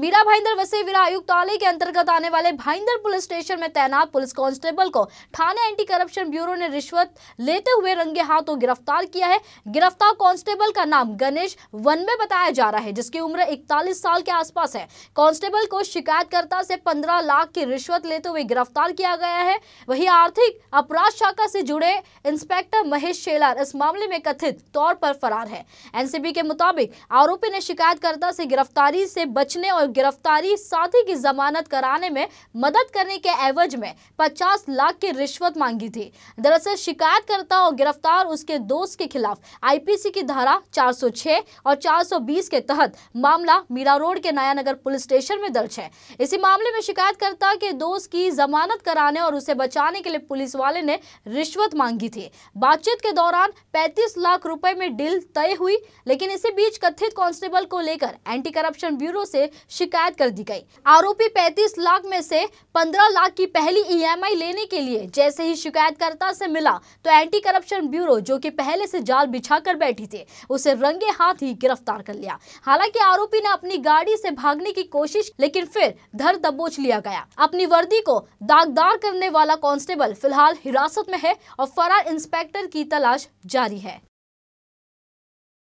मीरा भाईंदर वसे विरा आयुक्तालय के अंतर्गत आने वाले भाईंदर पुलिस स्टेशन में तैनात पुलिस कांस्टेबल को थाने एंटी करप्शन ब्यूरो ने रिश्वत लेते हुए रंगे हाथों गिरफ्तार किया है गिरफ्तार कांस्टेबल का नाम गणेश में बताया जा रहा है जिसकी उम्र इकतालीस साल के आसपास है कांस्टेबल को शिकायतकर्ता से पंद्रह लाख की रिश्वत लेते हुए गिरफ्तार किया गया है वही आर्थिक अपराध शाखा से जुड़े इंस्पेक्टर महेश शेलार इस मामले में कथित तौर पर फरार है एनसीबी के मुताबिक आरोपी ने शिकायतकर्ता से गिरफ्तारी से बचने और और गिरफ्तारी साथी की जमानत कराने में मदद करने के एवज में 50 लाख की रिश्वत मांगी थी दरअसल शिकायतकर्ता और गिरफ्तार उसके दोस्त के खिलाफ आईपीसी की धारा 406 और 420 के तहत मामला मीरा रोड के नया नगर पुलिस स्टेशन में दर्ज है इसी मामले में शिकायतकर्ता के दोस्त की जमानत कराने और उसे बचाने के लिए पुलिस वाले ने रिश्वत मांगी थी बातचीत के दौरान 35 लाख रुपए में डील तय हुई लेकिन इसी बीच कथित कांस्टेबल को लेकर एंटी करप्शन ब्यूरो से शिकायत कर दी गई आरोपी 35 लाख में से 15 लाख की पहली ईएमआई लेने के लिए जैसे ही शिकायतकर्ता से मिला तो एंटी करप्शन ब्यूरो जो कि पहले से जाल बिछा कर बैठी थी उसे रंगे हाथ ही गिरफ्तार कर लिया हालांकि आरोपी ने अपनी गाड़ी से भागने की कोशिश लेकिन फिर धर दबोच लिया गया अपनी वर्दी को दागदार करने वाला कांस्टेबल फिलहाल हिरासत में है और फरार इंस्पेक्टर की तलाश जारी है